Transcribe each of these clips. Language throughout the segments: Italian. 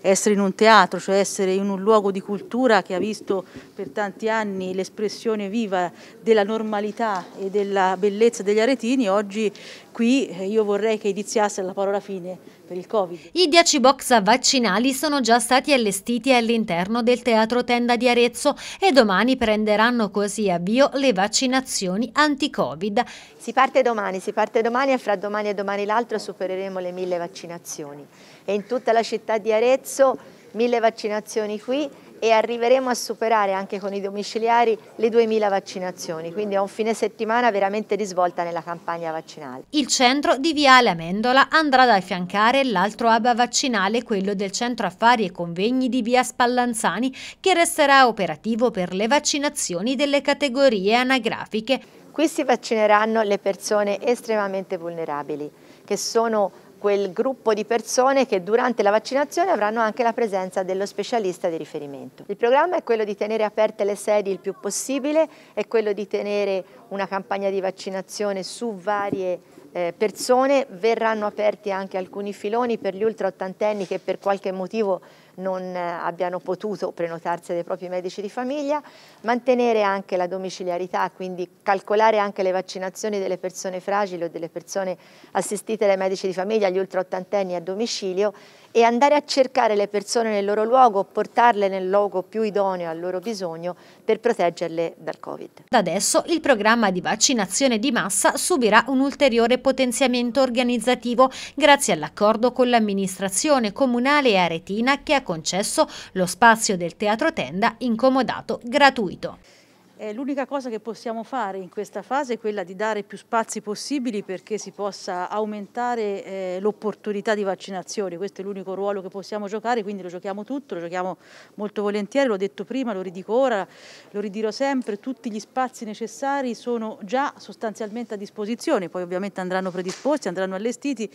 Essere in un teatro, cioè essere in un luogo di cultura che ha visto per tanti anni l'espressione viva della normalità e della bellezza degli aretini, oggi qui eh, io vorrei che iniziasse la parola fine per il Covid. I 10 box vaccinali sono già stati allestiti all'interno del Teatro Tenda di Arezzo e domani prenderanno così avvio le vaccinazioni anti-Covid. Si parte domani, si parte domani e fra domani e domani l'altro supereremo le mille vaccinazioni e in tutta la città di Arezzo mille vaccinazioni qui e arriveremo a superare anche con i domiciliari le 2.000 vaccinazioni, quindi è un fine settimana veramente risvolta nella campagna vaccinale. Il centro di Viale Amendola andrà ad affiancare l'altro hub vaccinale, quello del centro affari e convegni di Via Spallanzani, che resterà operativo per le vaccinazioni delle categorie anagrafiche. Qui si vaccineranno le persone estremamente vulnerabili, che sono quel gruppo di persone che durante la vaccinazione avranno anche la presenza dello specialista di riferimento. Il programma è quello di tenere aperte le sedi il più possibile, è quello di tenere una campagna di vaccinazione su varie eh, persone, verranno aperti anche alcuni filoni per gli ultra ottantenni che per qualche motivo non eh, abbiano potuto prenotarsi dai propri medici di famiglia, mantenere anche la domiciliarità, quindi calcolare anche le vaccinazioni delle persone fragili o delle persone assistite dai medici di famiglia, gli ultraottantenni a domicilio e andare a cercare le persone nel loro luogo, portarle nel luogo più idoneo al loro bisogno per proteggerle dal Covid. Da adesso il programma di vaccinazione di massa subirà un ulteriore potenziamento organizzativo grazie all'accordo con l'amministrazione comunale aretina che ha concesso lo spazio del teatro tenda incomodato gratuito. Eh, l'unica cosa che possiamo fare in questa fase è quella di dare più spazi possibili perché si possa aumentare eh, l'opportunità di vaccinazione, questo è l'unico ruolo che possiamo giocare, quindi lo giochiamo tutto, lo giochiamo molto volentieri, l'ho detto prima, lo ridico ora, lo ridirò sempre, tutti gli spazi necessari sono già sostanzialmente a disposizione, poi ovviamente andranno predisposti, andranno allestiti,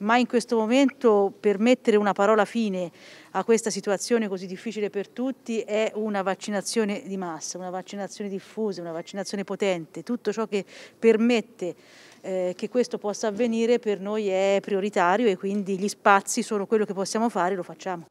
ma in questo momento per mettere una parola fine a questa situazione così difficile per tutti è una vaccinazione di massa, una vaccinazione diffusa, una vaccinazione potente, tutto ciò che permette eh, che questo possa avvenire per noi è prioritario e quindi gli spazi sono quello che possiamo fare e lo facciamo.